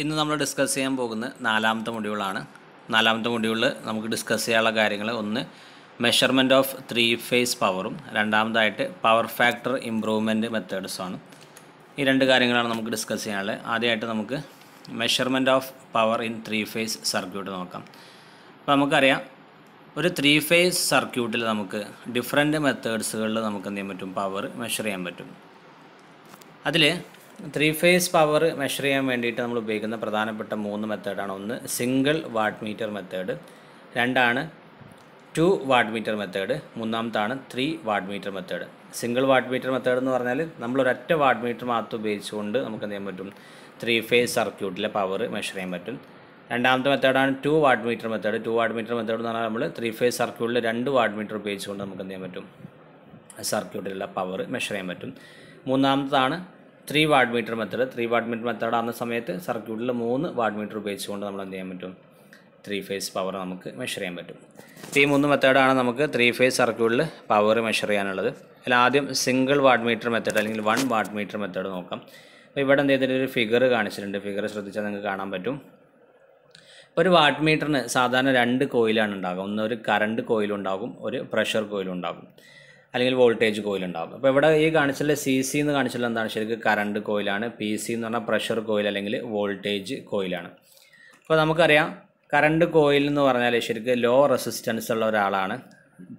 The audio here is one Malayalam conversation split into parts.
ഇന്ന് നമ്മൾ ഡിസ്കസ് ചെയ്യാൻ പോകുന്ന നാലാമത്തെ മൊഡ്യൂളാണ് നാലാമത്തെ മൊഡ്യൂളിൽ നമുക്ക് ഡിസ്കസ് ചെയ്യാനുള്ള കാര്യങ്ങൾ ഒന്ന് മെഷർമെൻറ്റ് ഓഫ് ത്രീ ഫേസ് പവറും രണ്ടാമതായിട്ട് പവർ ഫാക്ടർ ഇമ്പ്രൂവ്മെൻറ്റ് മെത്തേഡ്സുമാണ് ഈ രണ്ട് കാര്യങ്ങളാണ് നമുക്ക് ഡിസ്കസ് ചെയ്യാനുള്ളത് ആദ്യമായിട്ട് നമുക്ക് measurement of power in three phase circuit നോക്കാം അപ്പോൾ നമുക്കറിയാം ഒരു ത്രീ ഫേസ് സർക്യൂട്ടിൽ നമുക്ക് ഡിഫറെൻറ്റ് മെത്തേഡ്സുകളിൽ നമുക്ക് എന്ത് ചെയ്യാൻ പറ്റും പവർ മെഷർ ചെയ്യാൻ പറ്റും അതിൽ ത്രീ ഫേസ് പവർ മെഷർ ചെയ്യാൻ വേണ്ടിയിട്ട് നമ്മൾ ഉപയോഗിക്കുന്ന പ്രധാനപ്പെട്ട മൂന്ന് മെത്തേഡാണ് ഒന്ന് സിംഗിൾ വാട്ട് മീറ്റർ മെത്തേഡ് രണ്ടാണ് ടു വാട്ട് മീറ്റർ മെത്തേഡ് മൂന്നാമത്താണ് three watt meter method single watt meter method എന്ന് പറഞ്ഞാൽ നമ്മൾ ഒരൊറ്റ വാട്ട് മീറ്റർ മാത്രം ഉപയോഗിച്ചുകൊണ്ട് നമുക്ക് എന്ത് ചെയ്യാൻ പറ്റും ത്രീ ഫേസ് സർക്യൂട്ടിലെ പവർ മെഷർ ചെയ്യാൻ പറ്റും രണ്ടാമത്തെ മെത്തേഡാണ് two watt meter method two watt meter method എന്ന് പറഞ്ഞാൽ നമ്മൾ ത്രീ ഫേസ് സർക്യൂട്ടിൽ രണ്ട് വാട്ട് മീറ്റർ ഉപയോഗിച്ചുകൊണ്ട് നമുക്ക് എന്ത് ചെയ്യാൻ പറ്റും സർക്യൂട്ടിലുള്ള പവർ മെഷർ ചെയ്യാൻ പറ്റും മൂന്നാമത്തതാണ് three watt meter method three watt meter method ആകുന്ന സമയത്ത് സർക്യൂട്ടിൽ മൂന്ന് വാട്ട് മീറ്റർ ഉപയോഗിച്ചുകൊണ്ട് നമ്മൾ എന്ത് ചെയ്യാൻ പറ്റും ത്രീ ഫേസ് പവർ നമുക്ക് മെഷർ ചെയ്യാൻ പറ്റും ഈ മൂന്ന് മെത്തേഡാണ് നമുക്ക് ത്രീ ഫേസ് സർക്യൂട്ടിൽ പവർ മെഷർ ചെയ്യാനുള്ളത് അല്ല ആദ്യം സിംഗിൾ വാട്ട് മീറ്റർ മെത്തേഡ് അല്ലെങ്കിൽ വൺ വാട്ട് മീറ്റർ മെത്തേഡ് നോക്കാം അപ്പോൾ ഇവിടെ എന്ത് ചെയ്തിട്ടൊരു ഒരു ഫിഗർ കാണിച്ചിട്ടുണ്ട് ഫിഗർ ശ്രദ്ധിച്ചാൽ നിങ്ങൾക്ക് കാണാൻ പറ്റും ഇപ്പോൾ ഒരു വാട്ട് മീറ്ററിന് സാധാരണ രണ്ട് കോയിലാണ് ഉണ്ടാകുക ഒന്ന് ഒരു കറണ്ട് കോയിലുണ്ടാകും ഒരു പ്രഷർ കോയിലുണ്ടാകും അല്ലെങ്കിൽ വോൾട്ടേജ് കോയിൽ ഉണ്ടാകും അപ്പോൾ ഇവിടെ ഈ കാണിച്ചുള്ള സി സി എന്ന് കാണിച്ചുള്ള എന്താണ് ശരിക്കും കറണ്ട് കോയിലാണ് പി സി എന്ന് പറഞ്ഞാൽ പ്രഷർ കോയിൽ അല്ലെങ്കിൽ വോൾട്ടേജ് കോയിലാണ് അപ്പോൾ നമുക്കറിയാം കറണ്ട് കോയിൽ എന്ന് പറഞ്ഞാൽ ശരിക്കും ലോ റെസിസ്റ്റൻസ് ഉള്ള ഒരാളാണ്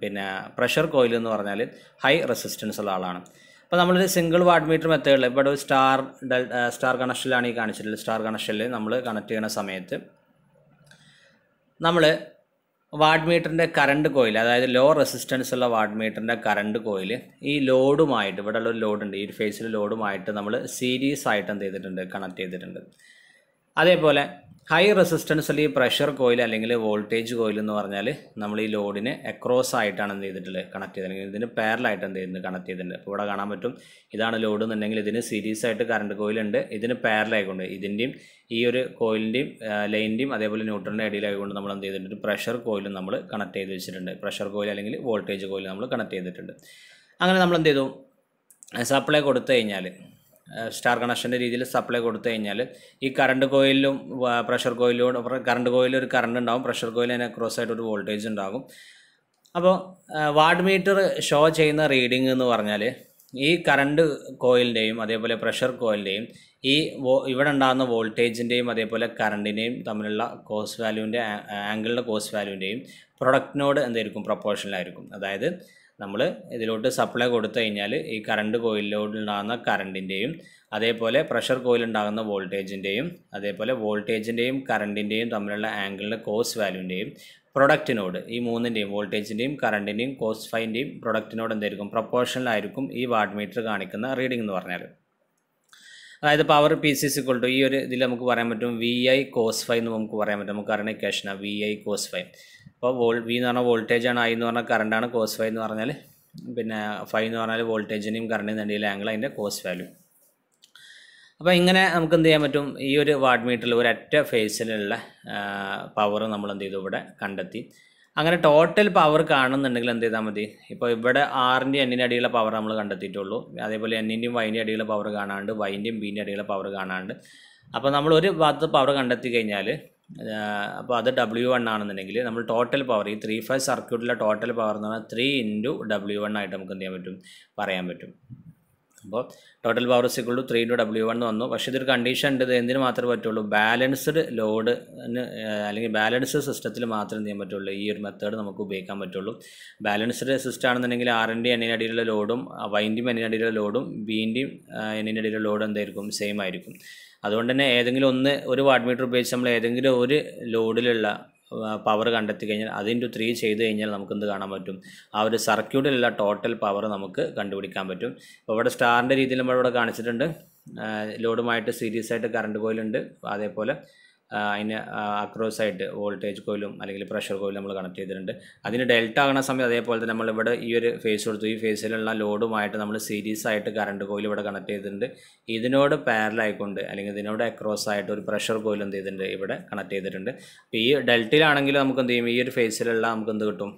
പിന്നെ പ്രഷർ കോയിൽ എന്ന് പറഞ്ഞാൽ ഹൈ റെസിസ്റ്റൻസ് ഉള്ള ആളാണ് അപ്പോൾ നമ്മൾ സിംഗിൾ വാട്ട് മീറ്റർ മെത്തേഡിൽ ഇവിടെ ഒരു സ്റ്റാർ ഡെൽ സ്റ്റാർ കണക്ഷനിലാണ് ഈ കാണിച്ചിട്ടുള്ളത് സ്റ്റാർ കണക്ഷനിൽ നമ്മൾ കണക്ട് ചെയ്യുന്ന സമയത്ത് നമ്മൾ വാട്ട് മീറ്ററിൻ്റെ കറണ്ട് കോയിൽ അതായത് ലോ റെസിസ്റ്റൻസ് ഉള്ള വാട്ട് മീറ്ററിൻ്റെ കറണ്ട് കോയിൽ ഈ ലോഡുമായിട്ട് ഇവിടെ ഉള്ളൊരു ലോഡുണ്ട് ഈ ഫേസിൽ ലോഡുമായിട്ട് നമ്മൾ സീരീസ് ആയിട്ട് എന്ത് ചെയ്തിട്ടുണ്ട് കണക്ട് ചെയ്തിട്ടുണ്ട് അതേപോലെ ഹൈ റെസിസ്റ്റൻസ് അല്ലെങ്കിൽ പ്രഷർ കോയിൽ അല്ലെങ്കിൽ വോൾട്ടേജ് കോയിൽ എന്ന് പറഞ്ഞാൽ നമ്മൾ ഈ ലോഡിന് അക്രോസ് ആയിട്ടാണ് എന്ത് ചെയ്തിട്ടുള്ളത് കണക്ട് അല്ലെങ്കിൽ ഇതിന് പാരലായിട്ട് എന്ത് ചെയ്തിട്ടുണ്ട് കണക്ട് ചെയ്തിട്ടുണ്ട് അപ്പോൾ ഇവിടെ കാണാൻ പറ്റും ഇതാണ് ലോഡ് എന്നുണ്ടെങ്കിൽ ഇതിന് സീരീസ് ആയിട്ട് കറണ്ട് കോയിലുണ്ട് ഇതിന് പാരലായിക്കൊണ്ട് ഇതിൻ്റെയും ഈ ഒരു കോയിലിൻ്റെയും ലൈനിൻ്റെയും അതേപോലെ ന്യൂട്രലിൻ്റെ ഇടയിലായിക്കൊണ്ട് നമ്മൾ എന്ത് ചെയ്തിട്ടുണ്ട് പ്രഷർ കോയിലും നമ്മൾ കണക്ട് ചെയ്ത് വെച്ചിട്ടുണ്ട് പ്രഷർ കോയിൽ അല്ലെങ്കിൽ വോൾട്ടേജ് കോയിൽ നമ്മൾ കണക്ട് ചെയ്തിട്ടുണ്ട് അങ്ങനെ നമ്മൾ എന്ത് ചെയ്തു സപ്ലൈ കൊടുത്തു കഴിഞ്ഞാൽ സ്റ്റാർ കണക്ഷൻ്റെ രീതിയിൽ സപ്ലൈ കൊടുത്തു കഴിഞ്ഞാൽ ഈ കറണ്ട് കോയിലും പ്രഷർ കോയിലും കറണ്ട് കോയിലും ഒരു കറണ്ട് ഉണ്ടാകും പ്രഷർ കോയിൽ അതിന് ക്രോസ് ആയിട്ട് ഒരു വോൾട്ടേജ് ഉണ്ടാകും അപ്പോൾ വാർഡ് മീറ്റർ ഷോ ചെയ്യുന്ന റീഡിംഗ് എന്ന് പറഞ്ഞാൽ ഈ കറണ്ട് കോയിലിൻ്റെയും അതേപോലെ പ്രഷർ കോയിലിൻ്റെയും ഈ ഇവിടെ ഉണ്ടാകുന്ന വോൾട്ടേജിൻ്റെയും അതേപോലെ കറണ്ടിൻ്റെയും തമ്മിലുള്ള കോസ്റ്റ് വാല്യൂവിൻ്റെ ആംഗിളിൻ്റെ കോസ്റ്റ് വാല്യൂവിൻ്റെയും പ്രൊഡക്റ്റിനോട് എന്തായിരിക്കും പ്രൊപ്പോർഷനിലായിരിക്കും അതായത് നമ്മൾ ഇതിലോട്ട് സപ്ലൈ കൊടുത്തു കഴിഞ്ഞാൽ ഈ കറണ്ട് കോയിലിലോട്ടുണ്ടാകുന്ന കറണ്ടിൻ്റെയും അതേപോലെ പ്രഷർ കോയിലുണ്ടാകുന്ന വോൾട്ടേജിൻ്റെയും അതേപോലെ വോൾട്ടേജിൻ്റെയും കറണ്ടിൻ്റെയും തമ്മിലുള്ള ആംഗിളിൻ്റെ കോസ് വാല്യൂൻ്റെയും പ്രൊഡക്റ്റിനോട് ഈ മൂന്നിൻ്റെയും വോൾട്ടേജിൻ്റെയും കറണ്ടിൻ്റെയും കോസ് ഫൈൻ്റെയും പ്രൊഡക്റ്റിനോട് എന്തായിരിക്കും പ്രൊപ്പോർഷണൽ ആയിരിക്കും ഈ വാട്ട് മീറ്റർ കാണിക്കുന്ന റീഡിംഗ് എന്ന് പറഞ്ഞാൽ അതായത് power P C equal to ഈ ഒരു ഇതിൽ നമുക്ക് പറയാൻ പറ്റും വി ഐ കോസ് ഫൈ എന്ന് നമുക്ക് പറയാൻ പറ്റും അറിയണ ക്യാഷനാണ് വി ഐ കോസ് ഫൈ അപ്പോൾ വോൾ വി എന്ന് പറഞ്ഞാൽ വോൾട്ടേജാണ് ഐ എന്ന് പറഞ്ഞാൽ കറണ്ടാണ് കോസ് ഫൈ എന്ന് പറഞ്ഞാൽ പിന്നെ ഫൈ എന്ന് പറഞ്ഞാൽ വോൾട്ടേജിൻ്റെയും കറണ്ടിൻ്റെയും തണ്ടിയിലെ ആംഗിൾ അതിൻ്റെ കോസ് വാല്യൂ അപ്പോൾ ഇങ്ങനെ നമുക്ക് എന്ത് ചെയ്യാൻ പറ്റും ഈ ഒരു വാട്ട് മീറ്ററിൽ ഒരൊറ്റ ഫേസിലുള്ള പവർ നമ്മൾ എന്ത് ചെയ്തു ഇവിടെ കണ്ടെത്തി അങ്ങനെ ടോട്ടൽ പവർ കാണുന്നുണ്ടെങ്കിൽ എന്ത് ചെയ്താൽ മതി ഇപ്പോൾ ഇവിടെ ആറിൻ്റെ എണ്ണിൻ്റെ അടിയിലുള്ള പവർ നമ്മൾ കണ്ടെത്തിയിട്ടുള്ളൂ അതേപോലെ എണ്ണിൻ്റെയും വൈൻ്റെ അടിയിലുള്ള പവർ കാണാണ്ട് വൈൻ്റെയും ബീൻ്റെ അടിയിലുള്ള പവർ കാണാണ്ട് അപ്പോൾ നമ്മൾ ഒരു ഭാഗത്ത് പവർ കണ്ടെത്തി കഴിഞ്ഞാൽ അപ്പോൾ അത് ഡബ്ല്യു വൺ ആണെന്നുണ്ടെങ്കിൽ നമ്മൾ ടോട്ടൽ പവർ ഈ ത്രീ ഫൈവ് സർക്യൂട്ടിലെ ടോട്ടൽ പവർ എന്ന് പറഞ്ഞാൽ ത്രീ ഇൻറ്റു ഡബ്ല്യു വൺ ആയിട്ട് നമുക്ക് എന്ത് ചെയ്യാൻ പറ്റും പറയാൻ പറ്റും അപ്പോൾ total power equal to three into W one വന്നു പക്ഷേ ഇതൊരു കണ്ടീഷൻ ഉണ്ട് ഇത് എന്തിന് മാത്രമേ പറ്റുള്ളൂ ബാലൻസ്ഡ് ലോഡ് അല്ലെങ്കിൽ ബാലൻസ്ഡ് സിസ്റ്റത്തിൽ മാത്രമേ എന്ത് ചെയ്യാൻ പറ്റുള്ളൂ ഈ ഒരു മെത്തേഡ് നമുക്ക് ഉപയോഗിക്കാൻ പറ്റുള്ളൂ ബാലൻസ്ഡ് സിസ്റ്റം ആണെന്നുണ്ടെങ്കിൽ ആറിൻ്റെ എണ്ണിൻ്റെ അടിയിലുള്ള ലോഡും വൈൻ്റെയും എണ്ണിനടിയിലുള്ള അടിയിലുള്ള ലോഡും ബീൻ്റെയും എണ്ണിനടിയിലുള്ള അടിയിലുള്ള ലോഡും എന്തായിരിക്കും സെയിം ആയിരിക്കും അതുകൊണ്ട് തന്നെ ഏതെങ്കിലും ഒന്ന് ഒരു വാട്ട് മീറ്റർ ഉപയോഗിച്ച് നമ്മൾ ഏതെങ്കിലും ഒരു ലോഡിലുള്ള പവർ കണ്ടെത്തി കഴിഞ്ഞാൽ അതിൻ്റെ ഇൻറ്റു ത്രീ ചെയ്ത് കഴിഞ്ഞാൽ നമുക്ക് എന്ത് കാണാൻ പറ്റും ആ ഒരു സർക്യൂട്ടിലുള്ള ടോട്ടൽ പവർ നമുക്ക് കണ്ടുപിടിക്കാൻ പറ്റും അപ്പോൾ ഇവിടെ സ്റ്റാറിൻ്റെ രീതിയിൽ നമ്മൾ ഇവിടെ കാണിച്ചിട്ടുണ്ട് ലോഡുമായിട്ട് സീരീസ് ആയിട്ട് കറണ്ട് കോയിലുണ്ട് അതേപോലെ അതിന് അക്രോസ് ആയിട്ട് വോൾട്ടേജ് കോയിലും അല്ലെങ്കിൽ പ്രഷർ കോയിലും നമ്മൾ കണക്ട് ചെയ്തിട്ടുണ്ട് അതിന് ഡെൽറ്റ ആകുന്ന സമയം അതേപോലെ തന്നെ നമ്മളിവിടെ ഈ ഒരു ഫേസ് കൊടുത്തു ഈ ഫേസിലുള്ള ലോഡുമായിട്ട് നമ്മൾ സീരീസ് ആയിട്ട് കറണ്ട് കോയിൽ ഇവിടെ കണക്ട് ചെയ്തിട്ടുണ്ട് ഇതിനോട് പാരലായിക്കൊണ്ട് അല്ലെങ്കിൽ ഇതിനോട് അക്രോസ് ആയിട്ട് ഒരു പ്രഷർ കോയിൽ എന്ത് ചെയ്തിട്ടുണ്ട് ഇവിടെ കണക്ട് ചെയ്തിട്ടുണ്ട് അപ്പോൾ ഈ ഡെൽറ്റയിലാണെങ്കിൽ നമുക്ക് എന്ത് ചെയ്യും ഈ ഒരു ഫേസിലുള്ള നമുക്ക് എന്ത് കിട്ടും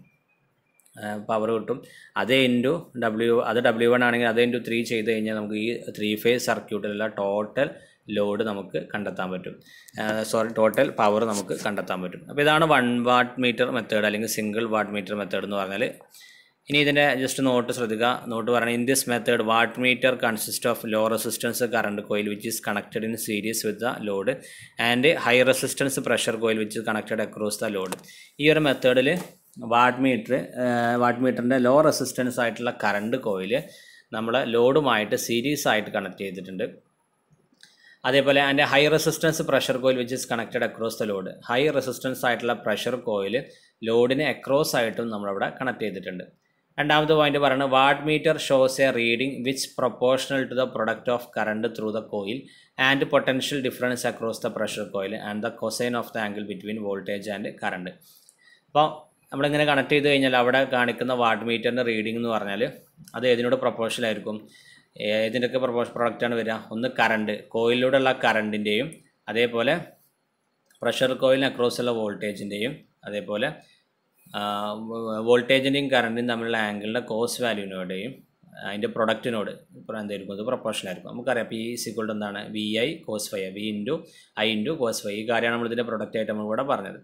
പവർ കിട്ടും അതേ ഇൻറ്റു ഡബ്ല്യു അത് ഡബ്ല്യു വൺ ആണെങ്കിൽ അതേ ഇൻറ്റു ത്രീ ചെയ്ത് കഴിഞ്ഞാൽ നമുക്ക് ഈ ത്രീ ഫേസ് സർക്യൂട്ടിലുള്ള ടോട്ടൽ ലോഡ് നമുക്ക് കണ്ടെത്താൻ പറ്റും സോറി ടോട്ടൽ പവർ നമുക്ക് കണ്ടെത്താൻ പറ്റും അപ്പോൾ ഇതാണ് വൺ വാട്ട് മീറ്റർ മെത്തേഡ് അല്ലെങ്കിൽ സിംഗിൾ വാട്ട് മീറ്റർ മെത്തേഡ് എന്ന് പറഞ്ഞാൽ ഇനി ഇതിൻ്റെ ജസ്റ്റ് നോട്ട് ശ്രദ്ധിക്കുക നോട്ട് പറയുന്നത് in this method watt meter consist of low resistance current coil which is connected in series with the load and high resistance pressure coil which connected across the load ഈ ഒരു മെത്തേഡിൽ വാട്ട് മീറ്റർ വാട്ട് മീറ്ററിൻ്റെ ലോ റെസിസ്റ്റൻസ് ആയിട്ടുള്ള കറണ്ട് കോയിൽ നമ്മൾ ലോഡുമായിട്ട് സീരീസ് ആയിട്ട് കണക്ട് ചെയ്തിട്ടുണ്ട് അതേപോലെ അതിൻ്റെ high resistance pressure coil which is connected across the load high resistance ആയിട്ടുള്ള പ്രഷർ കോയിൽ ലോഡിന് അക്രോസ് ആയിട്ടും നമ്മളവിടെ കണക്ട് ചെയ്തിട്ടുണ്ട് രണ്ടാമത് പോയിന്റ് പറയുന്നത് watt meter shows a reading which proportional to the product of current through the coil and potential difference across the pressure coil and the cosine of the angle between voltage and current അപ്പോൾ നമ്മളിങ്ങനെ കണക്ട് ചെയ്ത് കഴിഞ്ഞാൽ അവിടെ കാണിക്കുന്ന വാട്ട് മീറ്ററിൻ്റെ റീഡിംഗ് എന്ന് പറഞ്ഞാൽ അത് ഏതിനോട് പ്രൊപ്പോർഷനായിരിക്കും ഇതിൻ്റെയൊക്കെ പ്രൊപ്പോഷൻ പ്രൊഡക്റ്റാണ് വരിക ഒന്ന് കറണ്ട് ഉള്ള കറണ്ടിൻ്റെയും അതേപോലെ പ്രഷർ കോയിലിന് ഉള്ള വോൾട്ടേജിൻ്റെയും അതേപോലെ വോൾട്ടേജിൻ്റെയും കറണ്ടിൻ്റെയും തമ്മിലുള്ള ആംഗിളിൻ്റെ കോസ് വാല്യൂവിനോടെയും അതിൻ്റെ പ്രൊഡക്റ്റിനോട് എന്തായിരിക്കും അത് ആയിരിക്കും നമുക്കറിയാം പി സിക്വൾഡ് എന്താണ് V I cos phi V into I into cos phi ഈ കാര്യമാണ് നമ്മളിതിൻ്റെ പ്രൊഡക്റ്റായിട്ട് നമ്മൾ ഇവിടെ പറഞ്ഞത്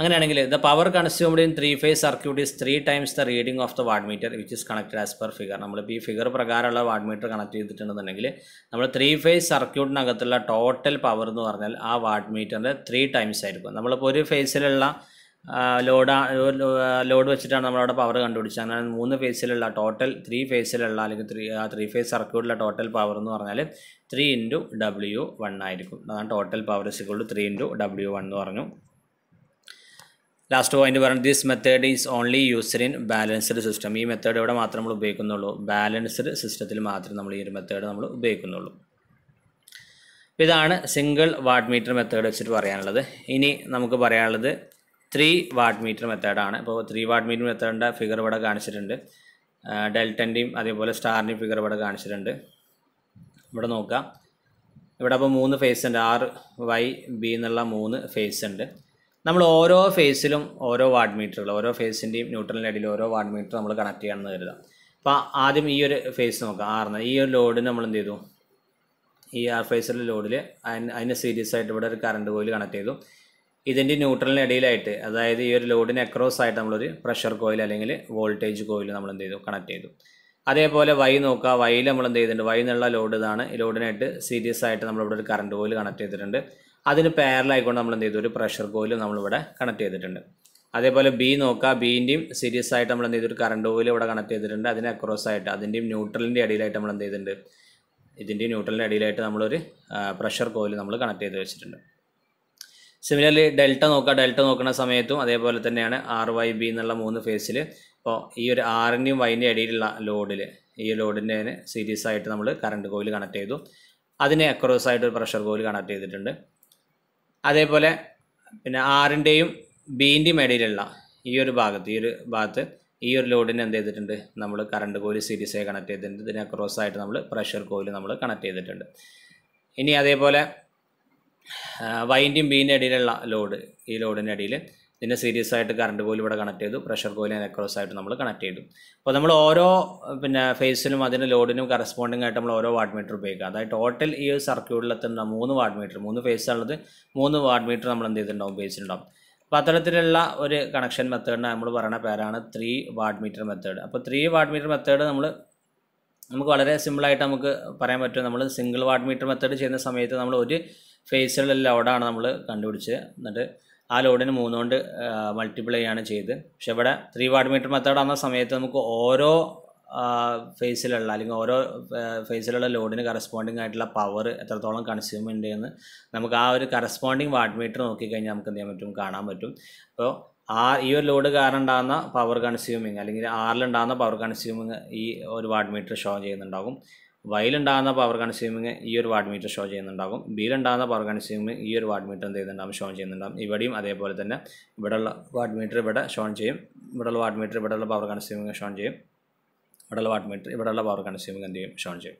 അങ്ങനെയാണെങ്കിൽ the power consumed in three phase circuit is three times the reading of the watt meter which is connected as per figure നമ്മളിപ്പോൾ ഈ ഫിഗർ പ്രകാരമുള്ള വാട്ട് മീറ്റർ കണക്ട് ചെയ്തിട്ടുണ്ടെന്നുണ്ടെങ്കിൽ നമ്മൾ ത്രീ ഫേസ് സർക്യൂട്ടിനകത്തുള്ള ടോട്ടൽ പവർ എന്ന് പറഞ്ഞാൽ ആ വാട്ട് മീറ്ററിൻ്റെ ത്രീ ടൈംസ് ആയിരിക്കും നമ്മളിപ്പോൾ ഒരു ഫേസിലുള്ള ലോഡ് ലോഡ് വെച്ചിട്ടാണ് നമ്മളവിടെ പവർ കണ്ടുപിടിച്ചത് അങ്ങനെ മൂന്ന് ഫേസിലുള്ള ടോട്ടൽ ത്രീ ഫേസിലുള്ള അല്ലെങ്കിൽ ത്രീ ആ ത്രീ ഫേസ് സർക്യൂട്ടിലെ ടോട്ടൽ പവർ എന്ന് പറഞ്ഞാൽ ത്രീ ഇൻറ്റു ഡബ്ല്യു വൺ ആയിരിക്കും അതാണ് ടോട്ടൽ പവർ സിക്കുള്ളൂ ത്രീ ഇൻറ്റു ഡബ്ല്യു വൺ എന്ന് പറഞ്ഞു ലാസ്റ്റ് പോയിന്റ് പറഞ്ഞു this method is only used in balanced system ഈ മെത്തേഡ് ഇവിടെ മാത്രം നമ്മൾ ഉപയോഗിക്കുന്നുള്ളൂ ബാലൻസ്ഡ് സിസ്റ്റത്തിൽ മാത്രം നമ്മൾ ഈ ഒരു മെത്തേഡ് നമ്മൾ ഉപയോഗിക്കുന്നുള്ളൂ ഇതാണ് സിംഗിൾ വാട്ട് മീറ്റർ മെത്തേഡ് വെച്ചിട്ട് പറയാനുള്ളത് ഇനി നമുക്ക് പറയാനുള്ളത് ത്രീ വാട്ട് മീറ്റർ മെത്തേഡാണ് ഇപ്പോൾ ത്രീ വാട്ട് മീറ്റർ മെത്തേഡിൻ്റെ ഫിഗർ ഇവിടെ കാണിച്ചിട്ടുണ്ട് ഡെൽറ്റൻ്റെയും അതേപോലെ സ്റ്റാറിൻ്റെയും ഫിഗർ ഇവിടെ കാണിച്ചിട്ടുണ്ട് ഇവിടെ നോക്കാം ഇവിടെ അപ്പോൾ മൂന്ന് ഫേസ് ഉണ്ട് ആർ വൈ ബി എന്നുള്ള മൂന്ന് ഫേസ് ഉണ്ട് നമ്മൾ ഓരോ ഫേസിലും ഓരോ വാർഡ് മീറ്ററുകൾ ഓരോ ഫേസിൻ്റെയും ന്യൂട്രലിൻ്റെ അടിയിൽ ഓരോ വാർഡ് മീറ്റർ നമ്മൾ കണക്ട് ചെയ്യണമെന്ന് കരുതാം അപ്പോൾ ആദ്യം ഈ ഒരു ഫേസ് നോക്കാം ആറിന് ഈ ഒരു ലോഡിന് നമ്മൾ എന്ത് ചെയ്തു ഈ ആർ ഫേസിലെ ലോഡിൽ അതിന് അതിന് സീരീസ് ആയിട്ട് ഇവിടെ ഒരു കറണ്ട് കോയിൽ കണക്ട് ചെയ്തു ഇതിൻ്റെ ന്യൂട്രലിൻ്റെ ഇടയിലായിട്ട് അതായത് ഈ ഒരു ലോഡിന് അക്രോസ് ആയിട്ട് നമ്മളൊരു പ്രഷർ കോയിൽ അല്ലെങ്കിൽ വോൾട്ടേജ് കോയിൽ നമ്മൾ എന്ത് ചെയ്തു കണക്ട് ചെയ്തു അതേപോലെ വൈ നോക്കുക വൈയിൽ നമ്മൾ എന്ത് ചെയ്തിട്ടുണ്ട് വൈ എന്നുള്ള ലോഡ് ഇതാണ് ഈ ലോഡിനായിട്ട് സീരിയസ് ആയിട്ട് നമ്മളിവിടെ ഒരു കറണ്ട് കോയിൽ കണക്ട് ചെയ്തിട്ടുണ്ട് അതിന് പാരലായിക്കൊണ്ട് നമ്മൾ എന്ത് ചെയ്തു ഒരു പ്രഷർ കോയിൽ നമ്മളിവിടെ കണക്ട് ചെയ്തിട്ടുണ്ട് അതേപോലെ ബി നോക്കുക ബീൻ്റെയും സീരീസ് ആയിട്ട് നമ്മൾ എന്ത് ചെയ്തു ഒരു കറണ്ട് കോയിൽ ഇവിടെ കണക്ട് ചെയ്തിട്ടുണ്ട് അതിന് അക്രോസ് ആയിട്ട് അതിൻ്റെയും ന്യൂട്രലിൻ്റെ അടിയിലായിട്ട് നമ്മൾ എന്ത് ചെയ്തിട്ടുണ്ട് ഇതിൻ്റെ ന്യൂട്രലിൻ്റെ അടിയിലായിട്ട് നമ്മളൊരു പ്രഷർ കോയിൽ നമ്മൾ കണക്ട് ചെയ്ത് വെച്ചിട്ടുണ്ട് സിമിലർലി ഡെൽറ്റ നോക്കുക ഡെൽറ്റ നോക്കുന്ന സമയത്തും അതേപോലെ തന്നെയാണ് ആർ വൈ ബി എന്നുള്ള മൂന്ന് ഫേസിൽ അപ്പോൾ ഈ ഒരു ആറിൻ്റെയും വൈൻ്റെ അടിയിലുള്ള ലോഡിൽ ഈ ലോഡിൻ്റെ സീരീസ് ആയിട്ട് നമ്മൾ കറണ്ട് കോയിൽ കണക്ട് ചെയ്തു അതിനെ അക്രോസ് ആയിട്ട് ഒരു പ്രഷർ കോയിൽ കണക്ട് ചെയ്തിട്ടുണ്ട് അതേപോലെ പിന്നെ ആറിൻ്റെയും ബീൻ്റെയും ഇടയിലുള്ള ഈ ഒരു ഭാഗത്ത് ഈ ഒരു ഭാഗത്ത് ഈ ഒരു ലോഡിന് എന്ത് ചെയ്തിട്ടുണ്ട് നമ്മൾ കറണ്ട് കോയിൽ സീരീസായി കണക്ട് ചെയ്തിട്ടുണ്ട് ഇതിനെ ക്രോസ് ആയിട്ട് നമ്മൾ പ്രഷർ കോയിൽ നമ്മൾ കണക്ട് ചെയ്തിട്ടുണ്ട് ഇനി അതേപോലെ വൈൻ്റെയും ബീൻ്റെ ഇടയിലുള്ള ലോഡ് ഈ ലോഡിൻ്റെ ഇടയിൽ ഇതിൻ്റെ സീരീസ് ആയിട്ട് കറണ്ട് കോയിൽ ഇവിടെ കണക്ട് ചെയ്തു പ്രഷർ കോയിൽ നെക്രോസ് ആയിട്ട് നമ്മൾ കണക്ട് ചെയ്തു അപ്പോൾ നമ്മൾ ഓരോ പിന്നെ ഫേസിലും അതിൻ്റെ ലോഡിനും കറസ്പോണ്ടിങ് ആയിട്ട് നമ്മൾ ഓരോ വാട്ട് മീറ്റർ ഉപയോഗിക്കുക അതായത് ടോട്ടൽ ഈ ഒരു എത്തുന്ന മൂന്ന് വാട്ട് മീറ്റർ മൂന്ന് ഫേസാണുള്ളത് മൂന്ന് വാട്ട് മീറ്റർ നമ്മൾ എന്ത് ചെയ്തിട്ടുണ്ടാവും ഉപയോഗിച്ചിട്ടുണ്ടാവും അപ്പോൾ അത്തരത്തിലുള്ള ഒരു കണക്ഷൻ മെത്തേഡിന് നമ്മൾ പറയുന്ന പേരാണ് ത്രീ വാട്ട് മീറ്റർ മെത്തേഡ് അപ്പോൾ ത്രീ വാട്ട് മീറ്റർ മെത്തേഡ് നമ്മൾ നമുക്ക് വളരെ സിമ്പിളായിട്ട് നമുക്ക് പറയാൻ പറ്റും നമ്മൾ സിംഗിൾ വാട്ട് മീറ്റർ മെത്തേഡ് ചെയ്യുന്ന സമയത്ത് നമ്മൾ ഒരു ഫേസുകളിൽ ലോഡാണ് നമ്മൾ കണ്ടുപിടിച്ച് എന്നിട്ട് ആ ലോഡിന് മൂന്നുകൊണ്ട് മൾട്ടിപ്ലൈ ചെയ്യാണ് ചെയ്ത് പക്ഷെ ഇവിടെ ത്രീ വാട്ട് മീറ്റർ മെത്തേഡ് ആകുന്ന സമയത്ത് നമുക്ക് ഓരോ ഫേസിലുള്ള അല്ലെങ്കിൽ ഓരോ ഫേസിലുള്ള ലോഡിന് കറസ്പോണ്ടിങ് ആയിട്ടുള്ള പവർ എത്രത്തോളം കൺസ്യൂം ഉണ്ട് എന്ന് നമുക്ക് ആ ഒരു കറസ്പോണ്ടിങ് വാട്ട് മീറ്റർ നോക്കിക്കഴിഞ്ഞാൽ നമുക്ക് എന്ത് ചെയ്യാൻ പറ്റും കാണാൻ പറ്റും അപ്പോൾ ആ ഈ ഒരു ലോഡ് കാരണം ഉണ്ടാകുന്ന പവർ കൺസ്യൂമിങ് അല്ലെങ്കിൽ ആറിലുണ്ടാകുന്ന പവർ കൺസ്യൂമിങ് ഈ ഒരു വാട്ട് മീറ്റർ ഷോ ചെയ്യുന്നുണ്ടാകും വൈയിലുണ്ടാകുന്ന പവർ കൺസ്യൂമിങ് ഈ ഒരു വാട്ട് മീറ്റർ ഷോ ചെയ്യുന്നുണ്ടാകും ബിയിലുണ്ടാകുന്ന പവർ കൺസ്യൂമിങ് ഈ ഒരു വാട്ട് മീറ്റർ എന്ത് ചെയ്യുന്നുണ്ടാകും ഷോ ചെയ്യുന്നുണ്ടാകും ഇവിടെയും അതേപോലെ തന്നെ ഇവിടെയുള്ള വാട്ട് മീറ്റർ ഇവിടെ ഷോൺ ചെയ്യും ഇവിടെയുള്ള വാട്ട് മീറ്റർ ഇവിടെയുള്ള പവർ കൺസ്യൂമിങ് ഷോൺ ചെയ്യും ഇവിടെയുള്ള വാട്ട് മീറ്റർ ഇവിടെയുള്ള പവർ കൺസ്യൂമിങ് എന്ത് ചെയ്യും ഷോൺ ചെയ്യും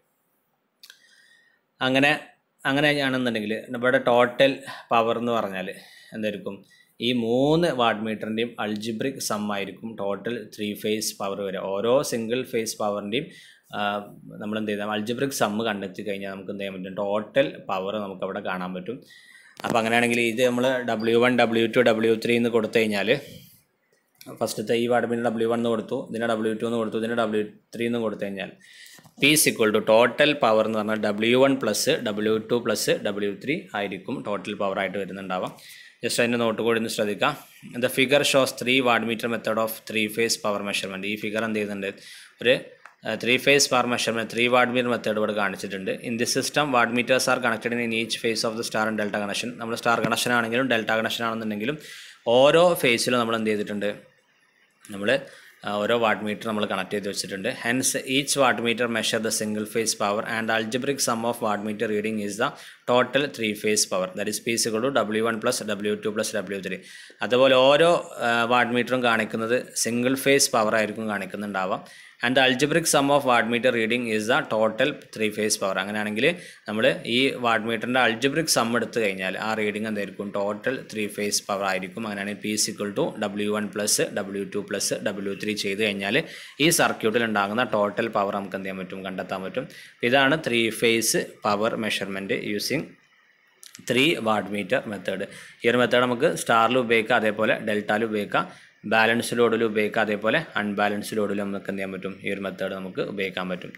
അങ്ങനെ അങ്ങനെ ആണെന്നുണ്ടെങ്കിൽ ഇവിടെ ടോട്ടൽ പവർ എന്ന് പറഞ്ഞാൽ എന്തായിരിക്കും ഈ മൂന്ന് വാട്ട് മീറ്ററിൻ്റെയും അൾജിബ്രിക് സം ആയിരിക്കും ടോട്ടൽ ത്രീ ഫേസ് പവർ വരെ ഓരോ സിംഗിൾ ഫേസ് പവറിൻ്റെയും നമ്മൾ എന്ത് ചെയ്താൽ അൾജബ്രിക് സമ്മ് കണ്ടെത്തി കഴിഞ്ഞാൽ നമുക്ക് എന്ത് ചെയ്യാൻ പറ്റും ടോട്ടൽ പവർ നമുക്ക് അവിടെ കാണാൻ പറ്റും അപ്പോൾ അങ്ങനെയാണെങ്കിൽ ഇത് നമ്മൾ W one W two W three എന്ന് കൊടുത്തു കഴിഞ്ഞാൽ ഫസ്റ്റത്തെ ഈ വാർഡമിൻ്റെ ഡബ്ല്യു വൺ എന്ന് കൊടുത്തു ഇതിന് ഡബ്ല്യു ടു എന്ന് കൊടുത്തു ഇതിന് ഡബ്ല്യു ത്രീ എന്ന് കൊടുത്തു കഴിഞ്ഞാൽ P is equal to total power എന്ന് പറഞ്ഞാൽ W one plus W two plus W three ആയിരിക്കും ടോട്ടൽ പവർ ആയിട്ട് വരുന്നുണ്ടാവാം ജസ്റ്റ് അതിൻ്റെ നോട്ട് കൂടി ഒന്ന് ശ്രദ്ധിക്കാം the figure shows three watt method of three phase power measurement ഈ ഫിഗർ എന്ത് ചെയ്യുന്നുണ്ട് ഒരു three phase power measurement three watt meter method ഇവിടെ കാണിച്ചിട്ടുണ്ട് in the system watt meters are connected in each phase of the star and delta connection നമ്മൾ സ്റ്റാർ കണക്ഷൻ ആണെങ്കിലും ഡെൽറ്റ കണക്ഷൻ ആണെന്നുണ്ടെങ്കിലും ഓരോ ഫേസിലും നമ്മൾ എന്ത് ചെയ്തിട്ടുണ്ട് uh, നമ്മൾ ഓരോ വാട്ട് മീറ്റർ നമ്മൾ കണക്ട് ചെയ്ത് വെച്ചിട്ടുണ്ട് hence each watt meter measure the single phase power and algebraic sum of watt meter reading is the total three phase power that is P is കൊടു W one plus W two plus W three അതുപോലെ ഓരോ വാട്ട് uh, മീറ്ററും കാണിക്കുന്നത് സിംഗിൾ ഫേസ് പവർ ആയിരിക്കും കാണിക്കുന്നുണ്ടാവാം and the algebraic sum of watt meter reading is the total three phase power അങ്ങനെയാണെങ്കിൽ നമ്മൾ ഈ വാട്ട് മീറ്ററിൻ്റെ അൾജിബ്രിക് സം എടുത്ത് കഴിഞ്ഞാൽ ആ റീഡിംഗ് എന്തായിരിക്കും ടോട്ടൽ ത്രീ ഫേസ് പവർ ആയിരിക്കും അങ്ങനെയാണെങ്കിൽ P is equal to W one plus W two plus W three ചെയ്ത് കഴിഞ്ഞാൽ ഈ സർക്യൂട്ടിൽ ഉണ്ടാകുന്ന ടോട്ടൽ പവർ നമുക്ക് എന്ത് ചെയ്യാൻ പറ്റും കണ്ടെത്താൻ പറ്റും ഇതാണ് three phase power measurement using three watt meter method ഈ ഒരു മെത്തേഡ് നമുക്ക് സ്റ്റാറിൽ ഉപയോഗിക്കാം അതേപോലെ ഡെൽറ്റയിൽ ഉപയോഗിക്കാം ബാലൻസ് ലോഡിൽ ഉപയോഗിക്കാം അതേപോലെ അൺബാലൻസ്ഡ് ലോഡിലും നമുക്ക് എന്ത് ചെയ്യാൻ പറ്റും ഈ ഒരു മെത്തേഡ് നമുക്ക് ഉപയോഗിക്കാൻ പറ്റും